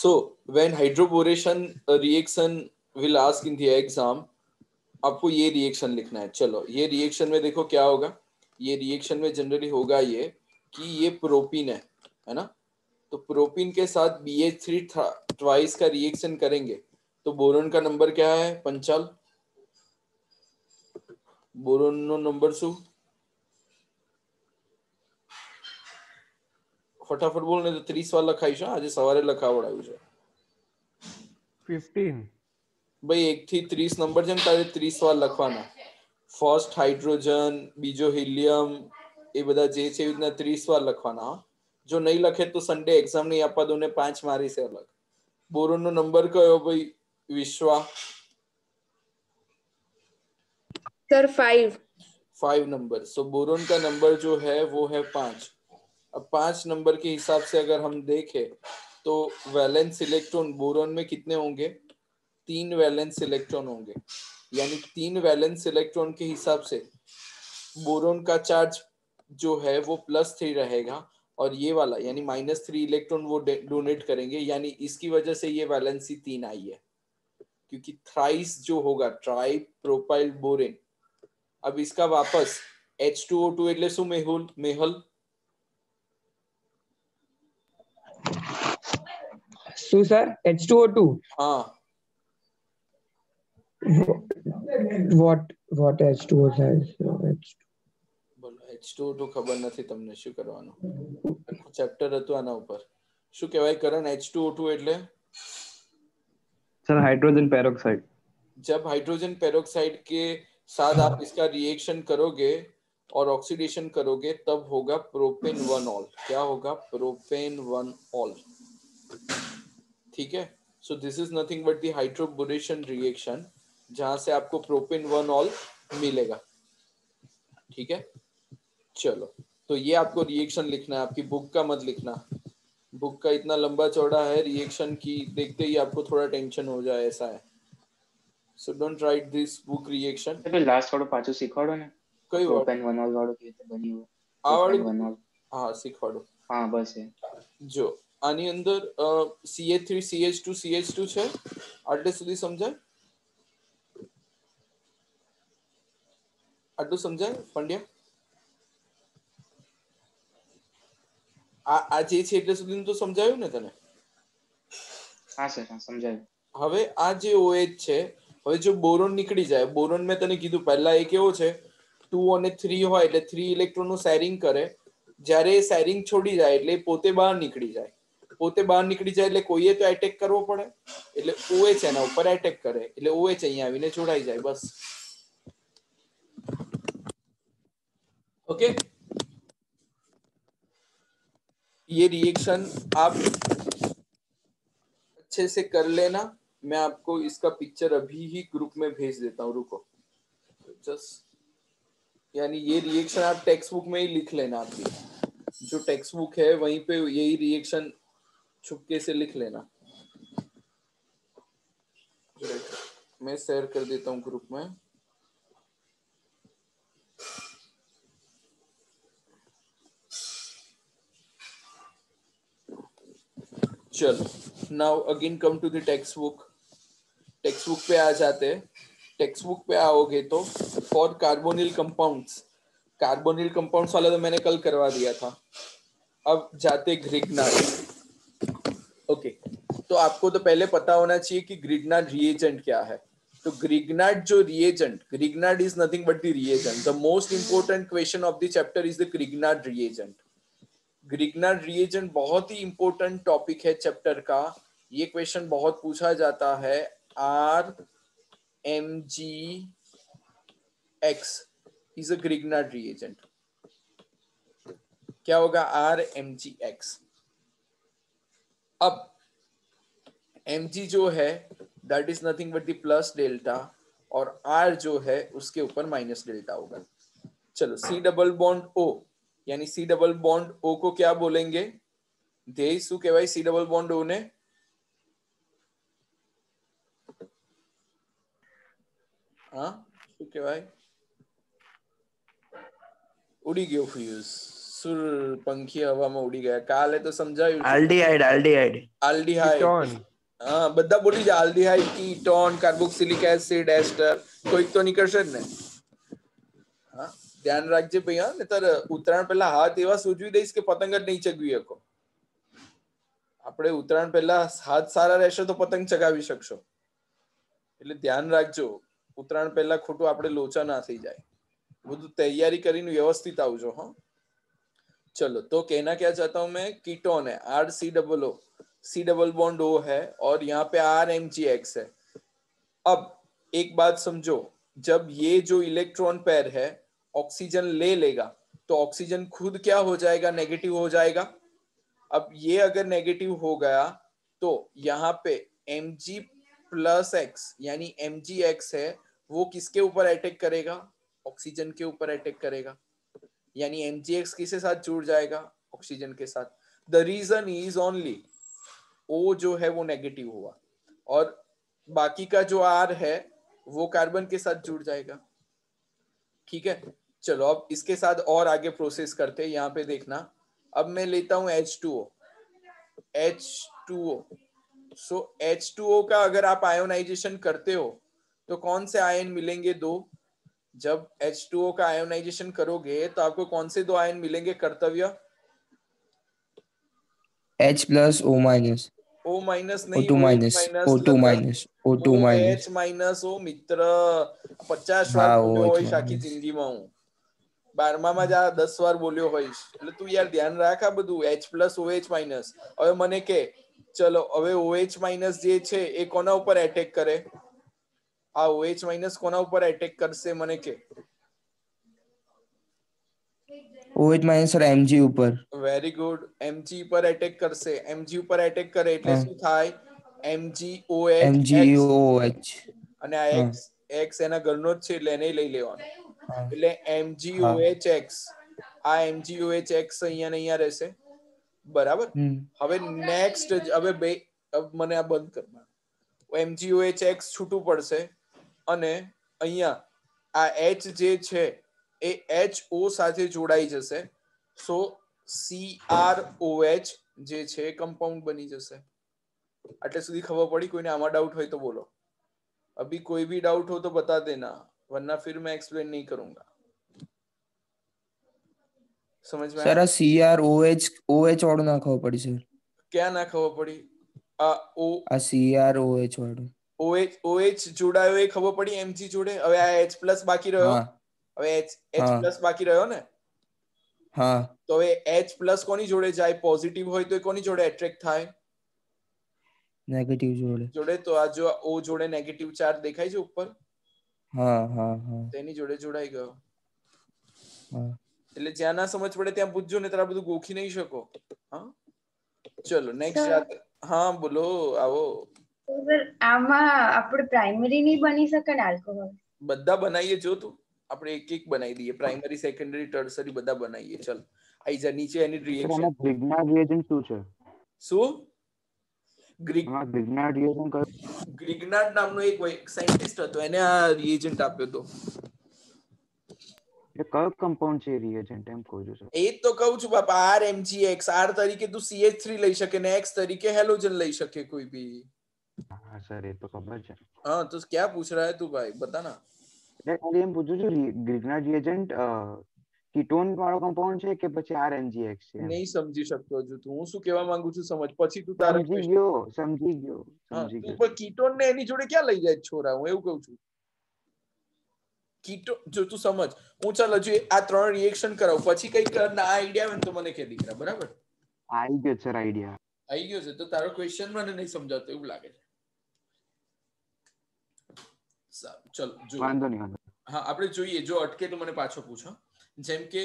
So when hydroboration uh, reaction will ask in the exam, आपको ये reaction लिखना है चलो ये रिएक्शन में देखो क्या होगा ये रिएक्शन में जनरली होगा ये कि ये प्रोपीन है है ना तो प्रोपीन के साथ बी एच थ्री ट्वाइस का रिएक्शन करेंगे तो बोरोन का नंबर क्या है पंचाल बोरोन नंबर सु ફટાફટ બોલ ને ત્રીસ વાર લખાઈશ આજે સવારે લખાવડાયું છે ફિફ્ટીન ભાઈ એક થી ત્રીસ નંબર છે ને તારે ત્રીસ વાર લખવાના ફર્સ્ટ હાઇડ્રોજન બીજો હિલિયમ એ બધા જે છે એવી રીતના ત્રીસ વાર લખવાના જો નહીં લખે તો સન્ડે એક્ઝામ નહીં આપવા દો ને પાંચ મારી છે અલગ બોરોન નો નંબર કયો ભાઈ વિશ્વા સર 5 5 નંબર સો बोरोन का नंबर जो है वो है 5 पांच नंबर के हिसाब से अगर हम देखें तो वैलेंस इलेक्ट्रॉन बोरोन में कितने होंगे तीन वैलेंस इलेक्ट्रॉन होंगे यानी तीन वैलेंस इलेक्ट्रॉन के हिसाब से बोरोन का चार्ज जो है वो प्लस थ्री रहेगा और ये वाला यानी माइनस थ्री इलेक्ट्रॉन वो डोनेट करेंगे यानी इसकी वजह से ये वैलेंसी तीन आई है क्योंकि थ्राइस जो होगा ट्राई प्रोपाइल बोरेन अब इसका वापस एच टू टू एटले શું मेहुल मेहल सू sir H two O two what what H2O થાય છે બોલો H2O ખબર નથી તમને શું કરવાનું આખું ચેપ્ટર હતું આના ઉપર શું કહેવાય કરણ H2O2 એટલે सर हाइड्रोजन पेरोक्साइड जब हाइड्रोजन पेरोक्साइड के साथ आप इसका रिएक्शन करोगे और ऑक्सीडेशन करोगे तब होगा प्रोपेन वन ऑल क्या होगा प्रोपेन वन ऑल ठीक है so this is nothing but the hydroboration reaction जहां से आपको प्रोपिन वन ऑल मिलेगा ठीक है चलो तो ये आपको रिएक्शन लिखना है आपकी बुक का मत लिखना बुक का इतना लंबा चौड़ा है रिएक्शन की देखते ही आपको थोड़ा टेंशन हो जाए ऐसा है so so don't write this book reaction એટલે લાસ્ટ વાળો પાછો શીખવાડો ને કઈ વાળો પેન વન વાળો કે રીતે બન્યું આ વાળો હા શીખવાડો बस है जो આની અંદર C A three C H two C H two છે આટલે સુધી સમજાય આટલું સમજાય પંડ્યા આ આ જે છે એટલે સુધી તો સમજાયું ને તને હા સર સમજાયું હવે આ જે ઓએચ છે હવે જો બોરોન નીકળી જાય બોરોન મેં તને કીધું પહેલા એ કેવો છે ટુ અને થ્રી હોય એટલે થ્રી ઇલેક્ટ્રોનનું સેરિંગ કરે જ્યારે સેરિંગ છોડી જાય એટલે પોતે બહાર નીકળી જાય પોતે બહાર નીકળી જાય એટલે કોઈએ તો એટેક કરવો પડે એટલે ઓએચ એના ઉપર એટેક કરે એટલે અહીંયા આવીને જોડાઈ જાય બસ ओके ये रिएक्शन आप अच्छे से कर लेना मैं आपको इसका पिक्चर अभी ही ग्रुप में भेज देता हूँ रुको जस्ट यानी ये रिएक्शन आप टेक्स्ट बुक में ही लिख लेना आपकी जो टेक्स्ट बुक है वहीं पे यही रिएक्शन छुपके से लिख लेना मैं शेयर कर देता हूं ग्रुप में चलो now again come to the text book text book पे आ जाते हैं टेक्स्ट बुक पे आओगे तो for carbonyl compounds carbonyl compounds वाला तो मैंने कल करवा दिया था अब जाते ग्रिगनाइड तो आपको तो पहले पता होना चाहिए कि ग्रिगनाट रिएजेंट क्या है तो ग्रिगनाट जो reagent Grignard is nothing but the reagent the most important question of the chapter is the Grignard reagent Grignard reagent बहुत ही इंपॉर्टेंट टॉपिक है चैप्टर का ये क्वेश्चन बहुत पूछा जाता है R M G X is a Grignard reagent क्या होगा आर एम जी एक्स अब एम जी जो है that is nothing but the plus delta और आर जो है उसके ऊपर माइनस डेल्टा होगा चलो सी डबल बॉन्ड ओ यानी सी डबल बॉन्ड ओ को क्या बोलेंगे ધ્યેય શું કહેવાય સી ડબલ બોન્ડ ઓને હા શું કહેવાય ઉડી ગયો ફ્યુઝ સુર પંખી હવામાં ઉડી ગયા કાલે તો સમજાયું આલ્ડીહાઇડ આલ્ડીહાઇડ બધા બોલી જાય aldehyde ketone carboxylic acid ester કોઈક તો નીકળશે જ ને ધ્યાન રાખજે ભાઈ હા નહીતર ઉત્તરાયણ પહેલા હાથ એવા સૂચવી દઈશ કે પતંગ જ નહીં ચગવી શકો આપણે ઉત્તરાયણ પહેલા હાથ સારા રહેશે તો પતંગ ચગાવી શકશો એટલે ધ્યાન રાખજો ઉત્તરાયણ પહેલા ખોટું આપણે લોચા ના થઈ જાય બધું તૈયારી કરીને વ્યવસ્થિત આવજો હા ચલો તો કેના ક્યાં જતા મેં ketone R C double O C double bond O है और यहाँ पे आर एम जी एक्स है अब एक बात समझो जब ये जो इलेक्ट्रॉन पैर है ऑक्सीजन ले लेगा तो ऑक्सीजन खुद क्या हो जाएगा नेगेटिव हो जाएगा अब ये अगर नेगेटिव हो गया तो यहाँ पे एम जी प्लस एक्स यानी एम जी एक्स है वो किसके ऊपर अटैक करेगा ऑक्सीजन के ऊपर अटैक करेगा यानी एम जी एक्स किसके साथ जुड़ जाएगा ऑक्सीजन के साथ the reason is only O जो है वो नेगेटिव हुआ और बाकी का जो आर है वो कार्बन के साथ जुड़ जाएगा ठीक है चलो अब इसके साथ और आगे प्रोसेस करते हैं यहाँ पे देखना अब मैं लेता हूं H two O H two O so H two O का अगर आप आयोनाइजेशन करते हो तो कौन से आयन मिलेंगे दो जब एच टू ओ का आयोनाइजेशन करोगे तो आपको कौन से दो आयन मिलेंगे कर्तव्य H plus O minus O minus નહીં O2 minus O2 minus O2 minus H minus O મિત્ર 50 વાર હોય આખી જિંદગીમાં હું બારમામાં જ આ દસ વાર બોલ્યો હોઈશ એટલે તું યાર ધ્યાન રાખ આ બધું એચ પ્લસ ઓએચ માઇનસ હવે મને કે ચલો હવે ઓએચ માઇનસ જે છે એ કોના ઉપર એટેક કરે આ ઓએચ માઇનસ કોના ઉપર એટેક કરશે મને કે ઓએચમાં આન્સર એમજી ઉપર વેરી ગુડ એમજી ઉપર એટેક કરશે એમજી ઉપર એટેક કરે એટલે શું થાય એમજી ઓએચ એમજી ઓએચ અને આ એક્સ એક્સ એના ઘરનો જ છે એટલે એને લઈ લેવાનો એટલે એમજી ઓએચ એક્સ આ એમજી ઓએચ એક્સ અહીંયા ને અહીંયા રહેશે બરાબર હવે નેક્સ્ટ હવે બે મને આ બંધ કરવા એમજી ઓએચ એક્સ છૂટું પડશે અને અહીંયા આ એચ જે છે એ એચ ઓ સાથે જોડાઈ જશે so C R O H જે છે કમ્પાઉન્ડ બની જશે એટલે સુધી ખબર પડી કોઈને આમાં ડાઉટ હોય તો બોલો અભી કોઈ ભી ડાઉટ હો તો બતા દેના વરના फिर मैं एक्सप्लेन नहीं करूंगा समझ में sir C R O H O H ના ખબર પડી સર ક્યાં ના ખબર પડી આ ઓ આ સી આર ઓ એચ વાળું ઓ એચ ઓ એચ જોડાયો એ ખબર પડી એમ જી જોડે હવે આ એચ પ્લસ બાકી રહ્યો હવે એચ એચ પ્લસ બાકી રહ્યો ને હા તો હવે એચ પ્લસ કોની જોડે જાય પોઝિટિવ હોય તો કોની જોડે એટ્રેક્ટ થાય નેગેટિવ જોડે જોડે તો આ જો ઓ જોડે નેગેટિવ ચાર્જ દેખાય છે ઉપર હા હા હા તેની જોડે જોડાઈ ગયો એટલે જ્યાં ના સમજ પડે ત્યાં પૂછજો ને તારા બધું ગોખી નહીં શકો હા ચલો નેક્સ્ટ રાત હા બોલો આવો આમાં આપણે પ્રાઇમરી નહીં બની શકે ને આલ્કોહોલ બધા બનાવીએ જો તું આપણે એક એક બનાવી દઈએ પ્રાઇમરી સેકન્ડરી ટર્સરી બધા બનાવીએ ચલ આઈ જા નીચે એની રિએક્શન ગ્રિગના રિએજન્ટ શું છે શું ગ્રીક નામનો એક સાયન્ટિસ્ટ હતો એને આ રિએજન્ટ આપ્યો તો એ કયો કમ્પાઉન્ડ છે રિએજન્ટ એમ કહું છું એ તો કહું છું બાપા R M G G X R તરીકે તું સીએચ થ્રી લઈ શકે ને એક્સ તરીકે હેલોજન લઈ શકે કોઈ ભી હા સર એ તો ખબર છે હા તો ક્યાં પૂછ રહા હે તું ભાઈ બતા ના એટલે એમ પૂછું છું ગ્રીગના રિએજન્ટ કીટોન વાળો કમ્પાઉન્ડ છે કે પછી આરએનજીએક્સ છે નહીં સમજી શકતો હજુ તું હું શું કહેવા માંગુ છું સમજ પછી તું તારે સમજી ગયો સમજી ગયો સમજી ગયો પણ કીટોન ને એની જોડે ક્યાં લઈ જાય છોરા હું એવું કહું છું કીટો જો તું સમજ હું ચાલ હજુ આ ત્રણ રિએક્શન કરાવ પછી કઈ કર ના આઈડિયા આવે તો મને કે દીકરા બરાબર આઈ ગયો સર આઈડિયા આઈ ગયો છે તો તારો ક્વેશ્ચન મને નહીં સમજાતો એવું લાગે છે ચલો જો વાંધો નહીં हाँ आप जो जो अटके तो मैंने पाछो पूछो जेम के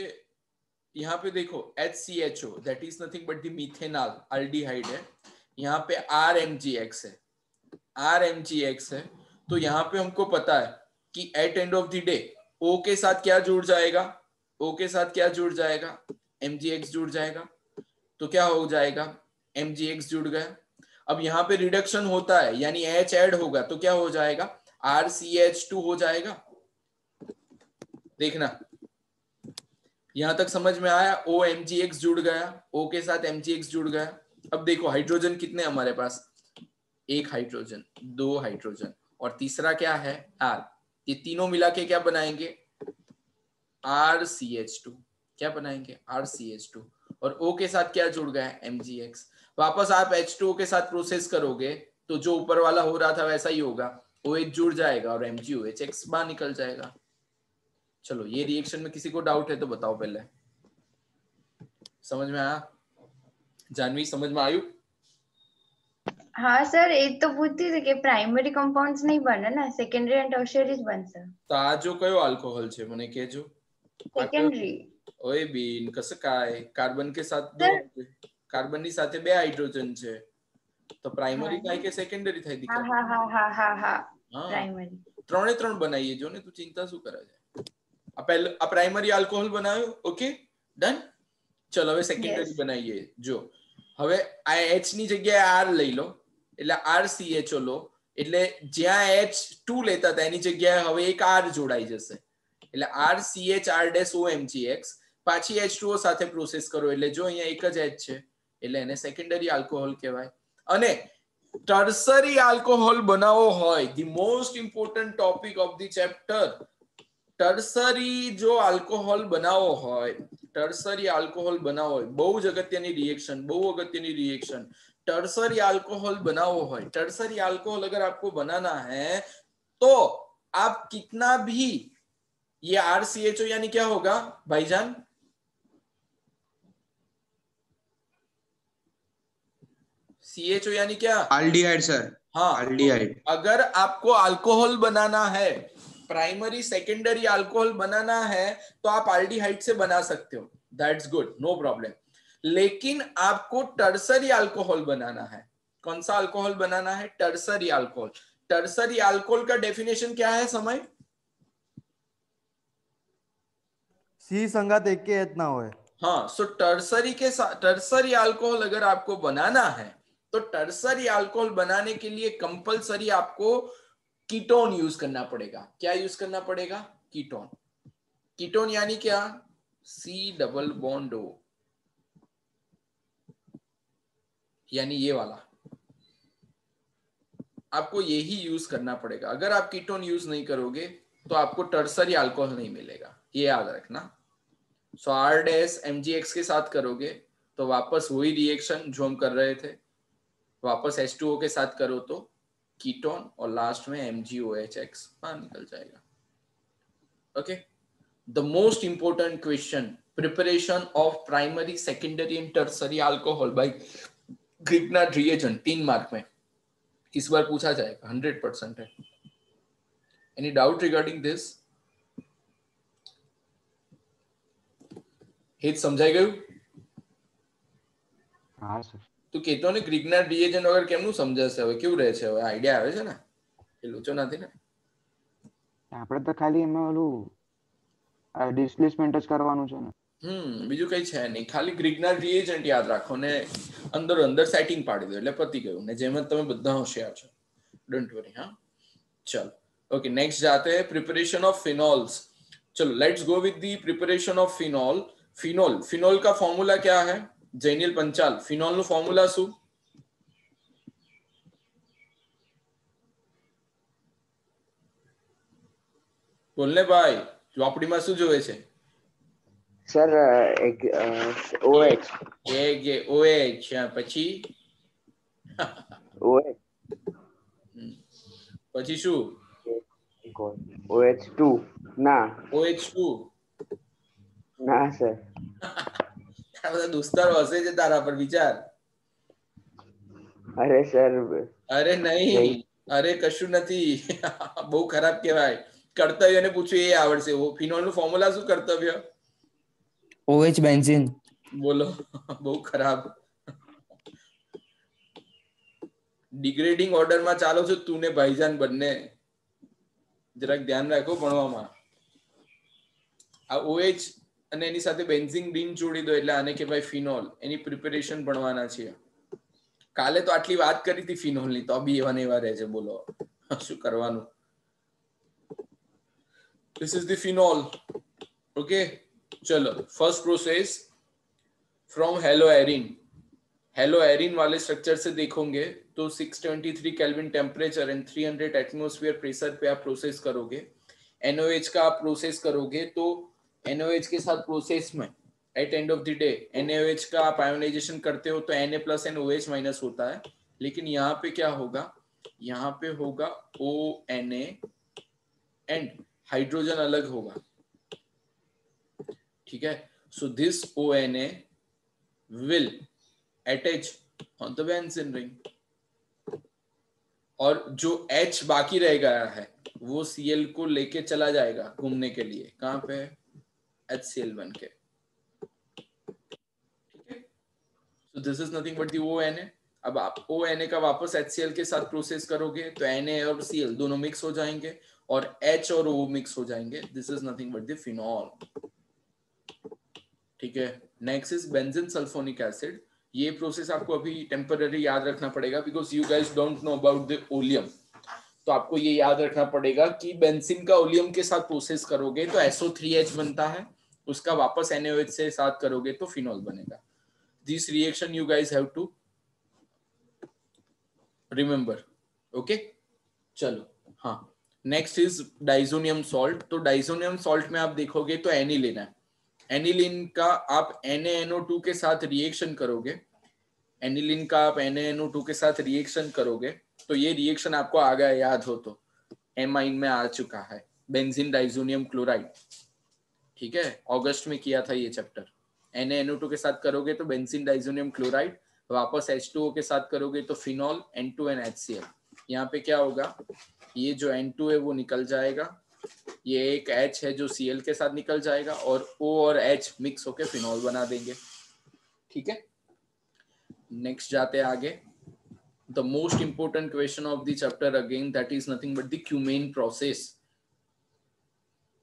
यहाँ पे देखो H C H O that is nothing but the methanol aldehyde है यहाँ पे आर एम जी एक्स है आर एम जी एक्स है तो यहाँ पे हमको पता है कि at end of the day O के साथ क्या जुड़ जाएगा ओ के साथ क्या जुड़ जाएगा एम जी एक्स जुड़ जाएगा तो क्या हो जाएगा एम जी एक्स जुड़ गया अब यहाँ पे रिडक्शन होता है यानी एच एड होगा तो क्या हो जाएगा आर सी एच टू हो जाएगा देखना यहां तक समझ में आया ओ एम जी एक्स जुड़ गया ओ के साथ एम जी एक्स जुड़ गया अब देखो हाइड्रोजन कितने हमारे पास एक हाइड्रोजन दो हाइड्रोजन और तीसरा क्या है आर ये तीनों मिला के क्या बनाएंगे आर सी एच टू क्या बनाएंगे आर सी एच टू और ओ के साथ क्या जुड़ गया एम जी एक्स वापस आप एच टू के साथ प्रोसेस करोगे तो जो ऊपर वाला हो रहा था वैसा ही होगा OH जुड़ जाएगा और MgOH X बाहर निकल जाएगा चलो ये रिएक्शन में किसी को डाउट है तो बताओ पहले समझ में आया जानवी समझ में आयु हाँ सर एक तो पूछती थी कि प्राइमरी कंपाउंड्स नहीं बनना ना सेकेंडरी एंड टर्शियरीज बन सर तो आज जो कयो अल्कोहल छे मने के जो सेकेंडरी ओए बीन कस काय कार्बन के साथ दो कार्बन के साथे बे हाइड्रोजन छे तो प्राइमरी हाँ। काय के सेकेंडरी थाई दिखा हा हा हा हा हा हाँ। ત્રણે ત્રણ બનાવીએ જો ને તું ચિંતા શું કરે છે આ પહેલો આ પ્રાઇમરી આલ્કોહોલ બનાવ્યો ઓકે ડન ચલો હવે સેકન્ડરી બનાવીએ જો હવે આ એચ ની જગ્યાએ આર લઈ લો એટલે આર સીએચઓ લો એટલે જ્યાં એચ ટુ લેતા હતા એની જગ્યાએ હવે એક આર જોડાઈ જશે એટલે આર સીએચ આર ડેસ ઓએમજી એક્સ પાછી એચ ટુઓ સાથે પ્રોસેસ કરો એટલે જો અહીંયા એક જ એચ છે એટલે એને સેકન્ડરી આલ્કોહોલ કહેવાય અને ટર્સરી આલ્કોહોલ બનાવવો હોય the most important topic of the chapter tertiary જો આલ્કોહોલ બનાવવો હોય ટર્સરી આલ્કોહોલ બનાવવો હોય બહુ જ અગત્યની રિએક્શન બહુ અગત્યની રિએક્શન टर्सरी अल्कोहल बना हुआ है टर्सरी अल्कोहल अगर आपको बनाना है तो आप कितना भी ये आरसीएचओ यानी क्या होगा भाईजान सी एच ओ यानी क्या अल्डिहाइड सर हाँ अल्डिहाइड तो अगर आपको अल्कोहल बनाना है प्राइमरी सेकेंडरी अल्कोहल बनाना है तो आप अल्डिहाइड से बना सकते हो दैट्स गुड नो प्रॉब्लम लेकिन आपको टर्सरी अल्कोहल बनाना है कौन सा अल्कोहल बनाना है टर्सरी अल्कोहल टर्सरी अल्कोहल का डेफिनेशन क्या है समय सी संगत एक के इतना हो हाँ सो so टर्सरी के साथ टर्सरी अल्कोहल अगर आपको बनाना है तो टर्सरी अल्कोहल बनाने के लिए कंपलसरी आपको कीटोन यूज करना पड़ेगा क्या यूज करना पड़ेगा कीटोन कीटोन यानी क्या सी डबल बॉन्डो यानी ये वाला आपको यही यूज करना पड़ेगा अगर आप कीटोन यूज नहीं करोगे तो आपको टर्सरी अल्कोहल नहीं मिलेगा ये याद रखना सो आर डेस एमजीएक्स के साथ करोगे तो वापस वही रिएक्शन जो हम कर रहे थे वापस एच टू ओ के साथ करो तो कीटोन और लास्ट में M G O H X बाहर निकल जाएगा okay the most important question preparation of primary secondary and tertiary alcohol by Grignard reagent तीन मार्क में इस बार पूछा जाएगा हंड्रेड परसेंट है एनी डाउट रिगार्डिंग दिस हित समझाई गयू हाँ सर તું કહેતો ને ગ્રીકના રિએજન વગર કેમનું સમજાશે હવે કેવું રહે છે હવે આઈડિયા આવે છે ને એ લોચો નથી ને આપણે તો ખાલી એમાં ઓલું ડિસ્પ્લેસમેન્ટ જ કરવાનું છે ને હમ બીજું કઈ છે નહીં ખાલી ગ્રીકના રિએજન્ટ યાદ રાખો ને અંદર અંદર સેટિંગ પાડી દો એટલે પતી ગયું ને જેમાં તમે બધા હોશિયાર છો ડોન્ટ વરી હા ચલો okay next जाते हैं प्रिपरेशन ऑफ फिनॉल्स चलो let's go with the preparation of phenol phenol phenol का फॉर्मूला क्या है જૈનિલ પંચાલ ફિનોલ નું ફોર્મ્યુલા શું બોલને ભાઈ ચોપડીમાં શું જોવે છે સર એક ઓએચ એ જે ઓએચ પછી ઓએચ પછી શું ઓએચ ટુ ના ઓએચ ટુ ના સર બધા દુષ્કરો હશે જે તારા પર વિચાર અરે સર અરે નહીં અરે કશું નથી બહુ ખરાબ કહેવાય કર્તવ્યને પૂછ્યું એ આવડશે ફિનોલ નું ફોર્મ્યુલા શું કર્તવ્ય ઓએચ બેન્ઝીન બોલો બહુ ખરાબ ડિગ્રેડિંગ ઓર્ડર માં ચાલો છો તું ને ભાઈજાન બંને જરાક ધ્યાન રાખો ભણવામાં આ ઓએચ نے انی ساتھے بینزنگ ڈین جوڑی دو એટલે આને કહેવાય ફીનોલ એની प्रिपरेशन બનવાના છે કાલે તો આટલી વાત કરી تھی ફીનોલ ની તો ابھی એવનેવા રહે છે બોલો શું કરવાનું this is the phenol okay ચલો first process from haloarene haloarene والے સ્ટ્રક્ચર سے دیکھو گے تو 623 kelvin temperature and 300 atmosphere pressure पे आप प्रोसेस करोगे एनओएच का आप प्रोसेस करोगे तो एनओएच के साथ प्रोसेस में at end of the day N H का आप आयोनाइजेशन करते हो तो N A plus N O H minus होता है लेकिन यहाँ पे क्या होगा यहाँ पे होगा O N A and hydrogen अलग होगा ठीक है so this O N A will attach on the benzene ring और जो H बाकी रह गया है वो Cl को लेके चला जाएगा घूमने के लिए कहां पे है एच सी एल वन के तो this is nothing but the O N A अब आप ओ एन ए का वापस एच सी एल के साथ प्रोसेस करोगे तो एन ए और सी एल दोनों मिक्स हो जाएंगे और एच और ओ मिक्स हो जाएंगे this is nothing but the phenol ठीक है next is benzene sulphonic acid ये प्रोसेस आपको अभी टेम्पररी याद रखना पड़ेगा because you guys don't know about the oleum तो आपको ये याद रखना पड़ेगा कि बेंसिन का ओलियम के साथ प्रोसेस करोगे तो एसओ थ्री एच बनता है उसका वापस एनएच से साथ करोगे तो फिनॉल बनेगा this reaction you guys have to remember okay चलो हाँ नेक्स्ट इज डाइजोनियम सॉल्ट तो डाइजोनियम सॉल्ट में आप देखोगे तो एनिलिन है एनिलिन का आप NaNO2 के साथ रिएक्शन करोगे एनिलिन का आप NaNO2 के साथ रिएक्शन करोगे तो ये रिएक्शन आपको आ गया याद हो तो एम में आ चुका है बेंजीन डाइजोनियम क्लोराइड ठीक है अगस्त में किया था ये चैप्टर एन एनओ टू के साथ करोगे तो बेंसिन डाइजोनियम क्लोराइड वापस एच टू ओ के साथ करोगे तो phenol N two N H C L यहाँ पे क्या होगा ये जो एन टू है वो निकल जाएगा ये एक एच है जो सी एल के साथ निकल जाएगा और ओ और एच मिक्स होके फिनॉल बना देंगे ठीक है नेक्स्ट जाते हैं आगे the most important question of the chapter again that is nothing but the cumene process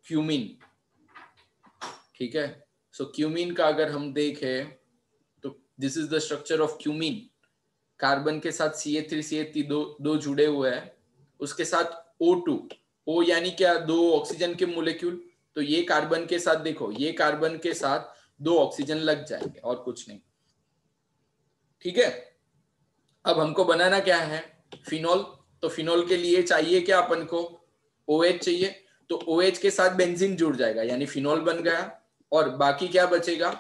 cumene ठीक है सो so, क्यूमिन का अगर हम देखें तो this is the structure of cumene carbon के साथ सी ए थ्री सी ए थ्री दो दो जुड़े हुए हैं उसके साथ ओ टू ओ यानी क्या दो ऑक्सीजन के मोलिक्यूल तो ये कार्बन के साथ देखो ये कार्बन के साथ दो ऑक्सीजन लग जाएंगे और कुछ नहीं ठीक है अब हमको बनाना क्या है फिनॉल तो फिनॉल के लिए चाहिए क्या अपन को ओ OH चाहिए तो ओ OH के साथ बेंजीन जुड़ जाएगा यानी फिनॉल बन गया और बाकी क्या बचेगा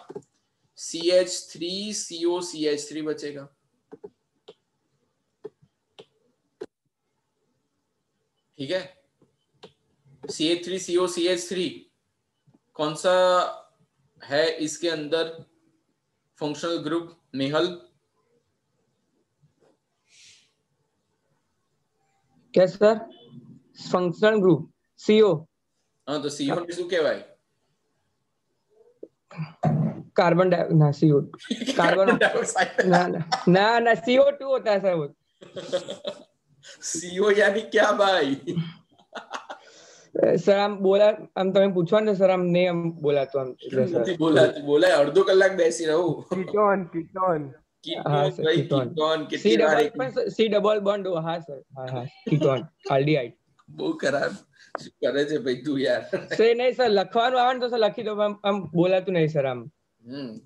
C H three C O C H three बचेगा ठीक है C H three C O C H three कौन सा है इसके अंदर फंक्शनल ग्रुप नेहल क्या सर फंक्शनल ग्रुप सीओ हाँ तो सीओ क्या भाई कार्बन ना सीओ कार्बन ना ना ना सीओ टू होता है सर वो सीओ यानी क्या भाई સર આમ બોલા આમ તમે પૂછો ને સર આમ ને આમ બોલા તો આમ નથી બોલા બોલાય અડધો કલાક બેસી રહું ketone ketone ketone ketone C double bond હા સર હા હા કિટોન આલ્ડીહાઇડ બહુ ખરાબ કરે છે ભાઈ તું યાર સે નહીં સર લખવાનું આવે તો સર લખી દો આમ નહીં સર આમ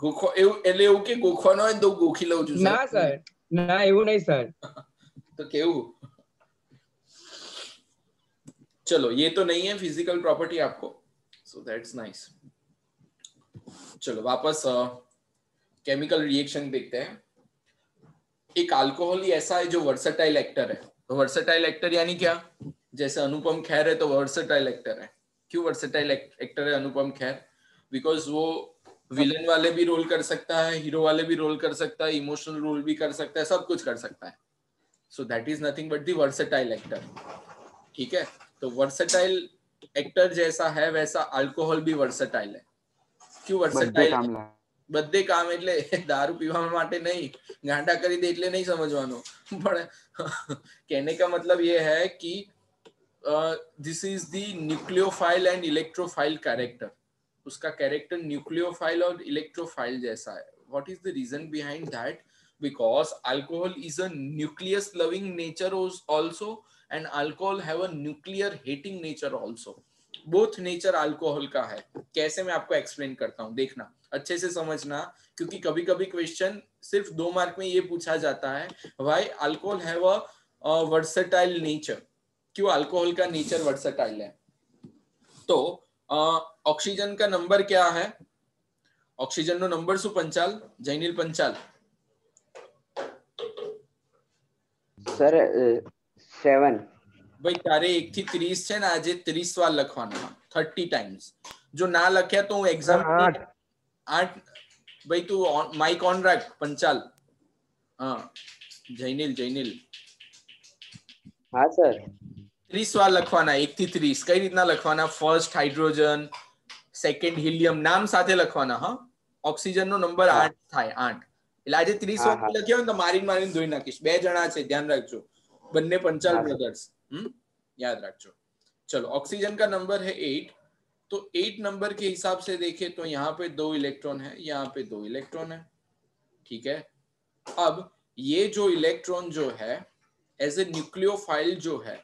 ગોખો એવું એટલે એવું કે ગોખવાનો હોય તો ગોખી લઉં છું ના સર ના એવું નહીં સર તો કેવું चलो ये तो नहीं है फिजिकल प्रॉपर्टी आपको सो दैट्स नाइस चलो वापस केमिकल uh, रिएक्शन देखते हैं एक अल्कोहल ही ऐसा है जो वर्सेटाइल एक्टर है तो एक्टर यानी क्या जैसे अनुपम खैर है तो वर्सेटाइल एक्टर है क्यों वर्सेटाइल एक्टर है अनुपम खैर बिकॉज वो विलन वाले भी रोल कर सकता है हीरो वाले भी रोल कर सकता है इमोशनल रोल भी कर सकता है सब कुछ कर सकता है so that is nothing but the versatile actor ठीक है तो वर्सेटाइल एक्टर जैसा है वैसा अल्कोहल भी वर्सेटाइल है क्यों वर्सेटाइल बदे काम એટલે दारू पीवा માટે નહીં ગાંડા કરી દે એટલે નહીં સમજવાનો પણ કહેને કા મતલબ યે હે કે this is the nucleophile and electrophile character उसका कैरेक्टर न्यूक्लियोफाइल और इलेक्ट्रोफाइल जैसा है what is the reason behind that because alcohol is a loving nature also and alcohol have nuclear hating nature also both nature alcohol का है कैसे मैं आपको explain करता हूँ देखना अच्छे से समझना क्योंकि कभी कभी क्वेश्चन सिर्फ दो मार्क में ये पूछा जाता है वाई अल्कोहल है वर्सेटाइल नेचर क्यों अल्कोहल का नेचर वर्सेटाइल है तो ऑक्सीजन का नंबर क्या है ऑक्सीजन नो नंबर सु पंचाल जैनिल पंचाल सर सेवन भाई तारे एक थी त्रीस छे ना आजे त्रीस वाल लखवाना थर्टी टाइम्स जो ना लखे तो एग्जाम आठ आठ भाई तू माइक ऑन रख पंचाल हाँ जैनिल जैनिल हाँ सर 30 લખવાના 1 થી 30 કઈ રીતના લખવાના ફર્સ્ટ હાઇડ્રોજન સેકન્ડ હિલીમ નામ સાથે લખવાના હો ઓક્સિજન નો નંબર 8 થાય 8 એટલે આજે 30 લખ્યો તો મારી મારી દોઈ ન કીસ બે જણા છે ધ્યાન રાખજો બन्ने 45 બ્રધર્સ યાદ રાખજો ચલો ઓક્સિજન કા નંબર હે 8 તો 8 નંબર કે હિસાબ સે દેખે તો યહા પે દો ઇલેક્ટ્રોન હે યહા પે દો ઇલેક્ટ્રોન હે ઠીક હે અબ યે જો ઇલેક્ટ્રોન જો હે એઝ અ ન્યુક્લિયોફાઇલ જો હે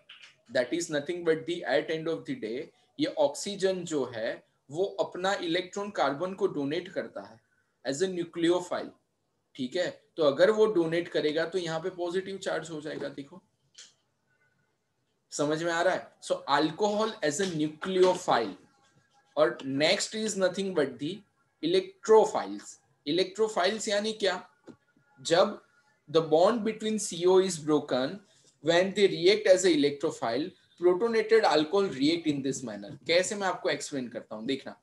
that is nothing but the at end of the day ये ऑक्सीजन जो है वो अपना इलेक्ट्रॉन कार्बन को डोनेट करता है एज ए न्यूक्लियोफाइल ठीक है तो अगर वो डोनेट करेगा तो यहाँ पे पॉजिटिव चार्ज हो जाएगा देखो समझ में आ रहा है so alcohol as a nucleophile और next is nothing but the electrophiles electrophiles यानी क्या जब the bond between C O is broken when they react as a electrophile protonated alcohol react in this manner कैसे मैं आपको explain करता हूं देखना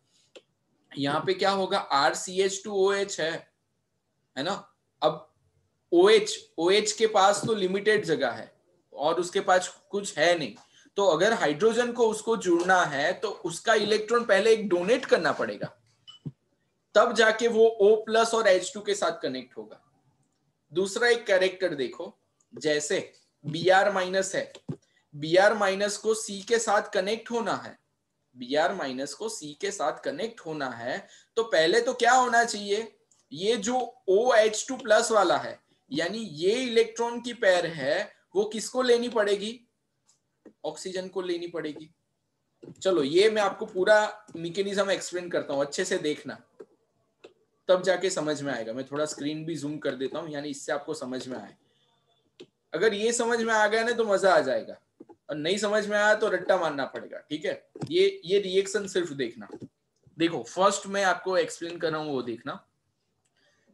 यहाँ पे क्या होगा R C H two O H है है ना अब ओ एच ओ एच के पास तो लिमिटेड जगह है और उसके पास कुछ है नहीं तो अगर हाइड्रोजन को उसको जुड़ना है तो उसका इलेक्ट्रॉन पहले एक डोनेट करना पड़ेगा तब जाके वो O प्लस और H2 के साथ कनेक्ट होगा दूसरा एक कैरेक्टर देखो जैसे बी आर माइनस है बी आर माइनस को सी के साथ कनेक्ट होना है बी आर माइनस को सी के साथ कनेक्ट होना है तो पहले तो क्या होना चाहिए ये जो ओ एच टू प्लस वाला है यानी ये इलेक्ट्रॉन की पैर है वो किसको लेनी पड़ेगी ऑक्सीजन को लेनी पड़ेगी चलो ये मैं आपको पूरा मिकेनिज्म एक्सप्लेन करता हूँ अच्छे से देखना तब जाके समझ में आएगा मैं थोड़ा स्क्रीन भी जूम कर देता हूँ यानी इससे आपको समझ में आएगा अगर ये समझ में आ गया ना तो मजा आ जाएगा और नहीं समझ में आया तो रट्टा मारना पड़ेगा ठीक है ये ये रिएक्शन सिर्फ देखना देखो फर्स्ट मैं आपको एक्सप्लेन कर रहा हूं वो देखना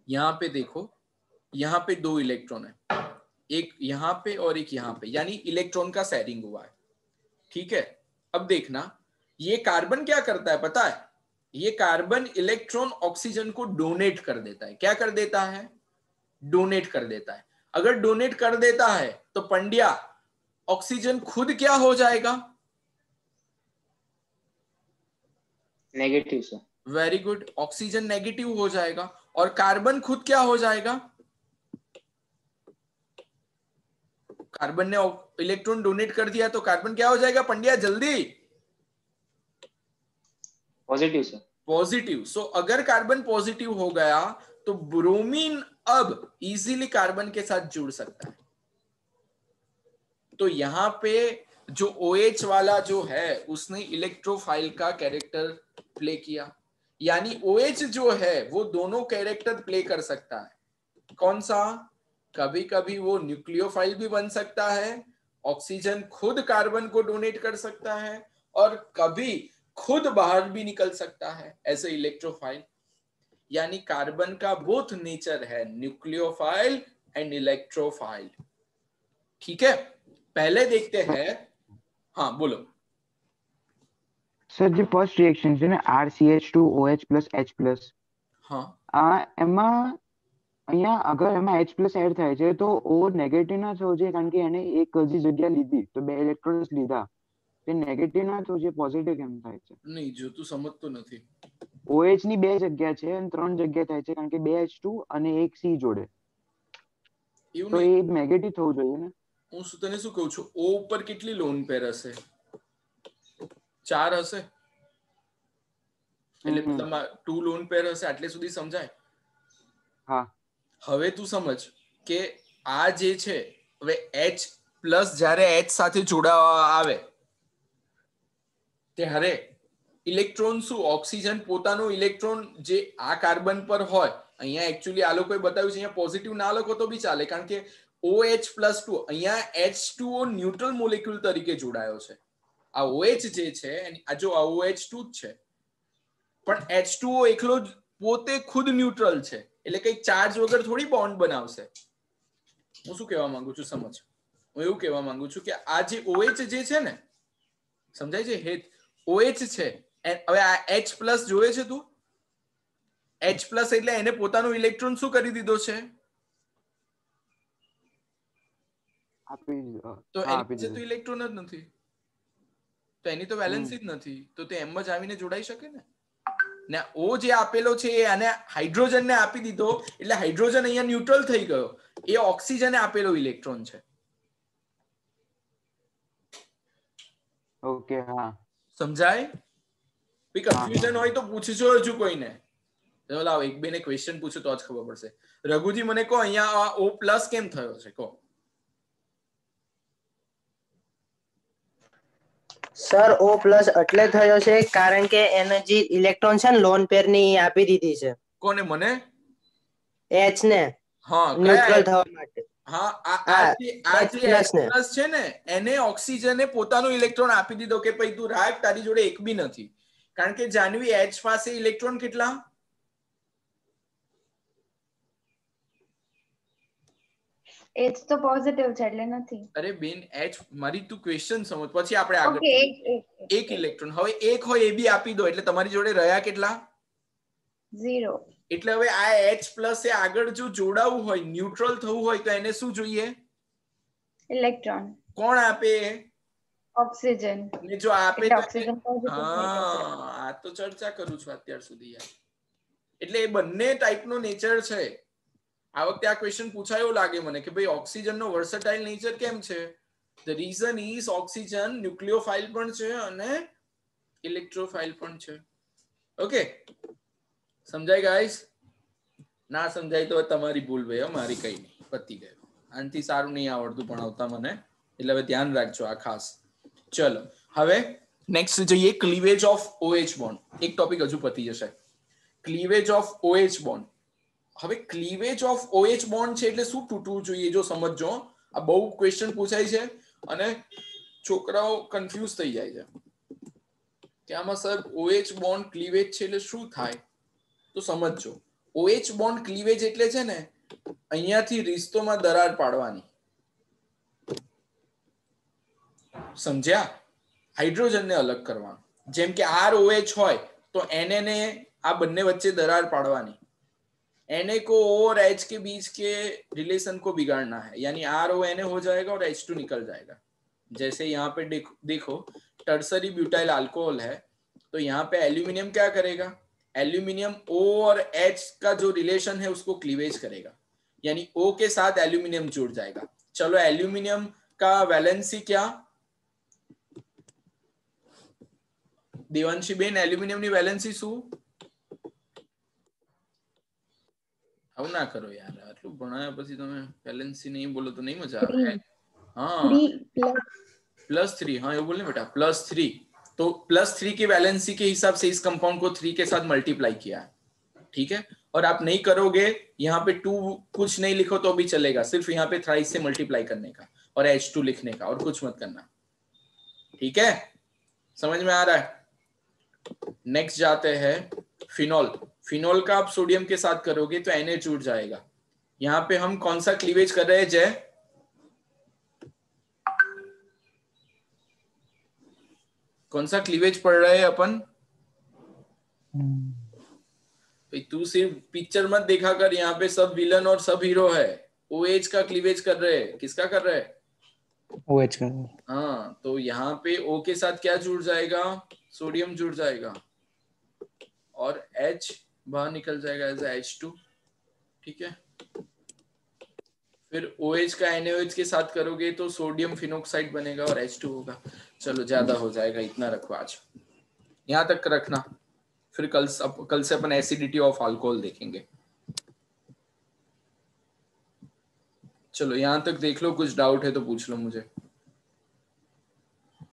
यहाँ पे देखो यहाँ पे दो इलेक्ट्रॉन है एक यहाँ पे और एक यहाँ पे यानी इलेक्ट्रॉन का सैरिंग हुआ है ठीक है अब देखना ये कार्बन क्या करता है पता है ये कार्बन इलेक्ट्रॉन ऑक्सीजन को डोनेट कर देता है क्या कर देता है डोनेट कर देता है अगर डोनेट कर देता है तो पंडिया ऑक्सीजन खुद क्या हो जाएगा negative sir very good oxygen negative हो जाएगा और कार्बन खुद क्या हो जाएगा कार्बन ने इलेक्ट्रॉन डोनेट कर दिया तो कार्बन क्या हो जाएगा पंडिया जल्दी पॉजिटिव सर पॉजिटिव सो अगर कार्बन पॉजिटिव हो गया तो ब्रोमीन अब इजीली कार्बन के साथ जुड़ सकता है तो यहां पे जो ओ OH वाला जो है उसने इलेक्ट्रोफाइल का कैरेक्टर प्ले किया यानी ओ OH जो है वो दोनों कैरेक्टर प्ले कर सकता है कौन सा कभी कभी वो न्यूक्लियोफाइल भी बन सकता है ऑक्सीजन खुद कार्बन को डोनेट कर सकता है और कभी खुद बाहर भी निकल सकता है एज ए इलेक्ट्रोफाइल यानी कार्बन का बोथ नेचर है न्यूक्लियोफाइल एंड इलेक्ट्रोफाइल ठीक है पहले देखते हैं हाँ बोलो सर जी फर्स्ट रिएक्शन है ना R C H two O H plus H plus हाँ एम અહીંયા અગર એમાં H+ એડ થાય છે તો O નેગેટિવ ના થવો જોઈએ કારણ કે એને એક જ જગ્યા લીધી તો બે ઇલેક્ટ્રોન્સ લીધા તે નેગેટિવ ના થયું છે પોઝિટિવ કેમ થાય છે નહીં જો તું સમજતો નથી OH ની બે જગ્યા છે અને ત્રણ જગ્યા થાય છે કારણ કે બે H2 અને એક C જોડે તો એ નેગેટિવ થવું જોઈએ ને હું શું તને શું કહું છું O ઉપર કેટલી લોન પેર હશે ચાર હશે એટલે તમાર ટુ લોન પેર હશે આટલે સુધી સમજાય હા હવે તું સમજ કે આ જે છે હવે H પ્લસ જ્યારે H સાથે જોડાવા આવે તે હરે ઇલેક્ટ્રોન શું ઓક્સિજન પોતાનું ઇલેક્ટ્રોન જે આ કાર્બન પર હોય અહીંયા એકચ્યુઅલી આ લોકોએ બતાવ્યું છે અહીંયા પોઝિટિવ ના લખો તો બી ચાલે કારણ કે OH પ્લસ ટુ અહીંયા એચ ટુ ન્યુટ્રલ મોલેક્યુલ તરીકે જોડાયો છે આ OH જે છે આ જો આ OH ટુ જ છે પણ એચ ટુ ઓ એકલો જ પોતે ખુદ ન્યુટ્રલ છે એટલે કઈ ચાર્જ વગર થોડી બોન્ડ બનાવશે હું શું કહેવા માંગુ છું સમજ હું એવું કહેવા માંગુ છું કે આ જે OH જે છે ને સમજાય છે હેત OH છે હવે આ H+ જોઈએ છે તું H+ એટલે એને પોતાનું ઇલેક્ટ્રોન શું કરી દીધો છે આપી દીધો તો એની તો ઇલેક્ટ્રોન જ નથી તો એની તો વેલેન્સી જ નથી તો તે એમ જ આવીને જોડાઈ શકે ને ને ઓ જે આપેલો છે એ આને હાઇડ્રોજનને આપી દીધો એટલે હાઇડ્રોજન અહીંયા ન્યુટ્રલ થઈ ગયો એ ઓક્સિજને આપેલો ઇલેક્ટ્રોન છે ઓકે હા સમજાય કન્ફ્યુઝન હોય તો પૂછજો હજુ કોઈને લાવ એક બે ને ક્વેશ્ચન પૂછો તો જ ખબર પડશે રઘુજી મને કહો અહીંયા ઓ પ્લસ કેમ થયો છે કહો સર ઓ પ્લસ એટલે થયો છે કારણ કે એને જે ઇલેક્ટ્રોન છે ને લોન પેર ની આપી દીધી છે કોને મને એચ ને હા ન્યુટ્રલ થવા માટે હા ને પોતાનું ઇલેક્ટ્રોન આપી દીધો કે ભાઈ તું રાખ તારી જોડે એક બી નથી કારણ કે જાનવી એચ પાસે ઇલેક્ટ્રોન કેટલા એચ તો પોઝિટિવ છે એટલે નથી અરે બેન એચ મારી તું ક્વેશ્ચન સમજ પછી આપણે આગળ એક ઇલેક્ટ્રોન હવે એક હોય એ બી આપી દો એટલે તમારી જોડે રહ્યા કેટલા 0 એટલે હવે આ એચ પ્લસ એ આગળ જો જોડાવું હોય ન્યુટ્રલ થવું હોય તો એને શું જોઈએ ઇલેક્ટ્રોન કોણ આપે ઓક્સિજન અને જો આપે હા આ તો ચર્ચા કરું છું અત્યાર સુધી યાર એટલે એ બંને ટાઈપનો નેચર છે આ વખતે આ ક્વેશ્ચન પૂછાયો લાગે મને કે ભાઈ ઓક્સિજનનો વર્સટાઇલ નેચર કેમ છે the reason is oxygen nucleophile પણ છે અને ઇલેક્ટ્રોફાઇલ પણ છે ઓકે સમજાય ગાઈસ ના સમજાય તો તમારી ભૂલ ભાઈ મારી કઈ નહીં પતી ગયો આનાથી સારું નહીં આવડતું પણ આવતા મને એટલે હવે ધ્યાન રાખજો આ ખાસ ચલો હવે નેક્સ્ટ જોઈએ ક્લીવેજ ઓફ ઓએચ બોન્ડ એક ટોપિક હજુ પતી જશે ક્લીવેજ ઓફ ઓએચ બોન્ડ હવે ક્લીવેજ ઓફ ઓએચ બોન્ડ છે એટલે શું તૂટવું જોઈએ જો સમજજો આ બહુ ક્વેશ્ચન પૂછાય છે અને છોકરાઓ કન્ફ્યુઝ થઈ જાય છે કે આમાં સર ઓએચ બોન્ડ ક્લીવેજ છે એટલે શું થાય तो समझो ओएच बॉन्ड क्लीवेज એટલે છે ને અહીંયાથી રિસ્તોમાં દરાર પાડવાની સમજ્યા अलग અલગ કરવાનું જેમ કે આર OH હોય તો એને ને આ બંને વચ્ચे दरार पड़वा एनए को और एच के बीच के रिलेशन को बिगाड़ना है यानी आर ओ एन ए हो जाएगा और एच टू निकल जाएगा जैसे यहाँ पे देखो टर्सरी ब्यूटाइल अल्कोहल है तो यहाँ पे एल्यूमिनियम क्या करेगा एल्यूमिनियम ओ और एच का जो रिलेशन है उसको क्लीवेज करेगा यानी ओ के साथ एल्यूमिनियम जुड़ जाएगा चलो एल्यूमिनियम का वैलेंसी क्या देवंशी बेन एल्यूमिनियम की वैलेंसी शू अब ना करो यार आटलू बनाया पी ते तो वैलेंसी नहीं बोलो तो नहीं मजा आ रहा है हाँ प्लस थ्री हाँ ये बोलने बेटा प्लस थ्री तो प्लस थ्री की वैलेंसी के हिसाब से इस कंपाउंड को थ्री के साथ मल्टीप्लाई किया है ठीक है और आप नहीं करोगे यहाँ पे टू कुछ नहीं लिखो तो भी चलेगा सिर्फ यहाँ पे थ्राइस से मल्टीप्लाई करने का और एच टू लिखने का और कुछ मत करना ठीक है समझ में आ रहा है नेक्स्ट जाते हैं फिनॉल फिनॉल का आप सोडियम के साथ करोगे तो एनएच उठ जाएगा यहाँ पे हम कौन सा क्लीवेज कर रहे हैं जय कौन सा क्लीवेज पढ़ रहे हैं अपन हम्म। भाई तू सिर्फ पिक्चर मत देखा कर यहाँ पे सब विलन और सब हीरो है ओ एच का क्लीवेज कर रहे हैं किसका कर रहे हैं का हाँ तो यहाँ पे ओ के साथ क्या जुड़ जाएगा सोडियम जुड़ जाएगा और एच बाहर निकल जाएगा एज एच टू ठीक है फिर ओ OH का एनओएच के साथ करोगे तो सोडियम फिनोक्साइड बनेगा और एच टू होगा चलो ज्यादा हो जाएगा इतना रखो आज यहाँ तक रखना फिर कल अप, कल से अपन एसिडिटी ऑफ अल्कोहल देखेंगे चलो यहाँ तक देख लो कुछ डाउट है तो पूछ लो मुझे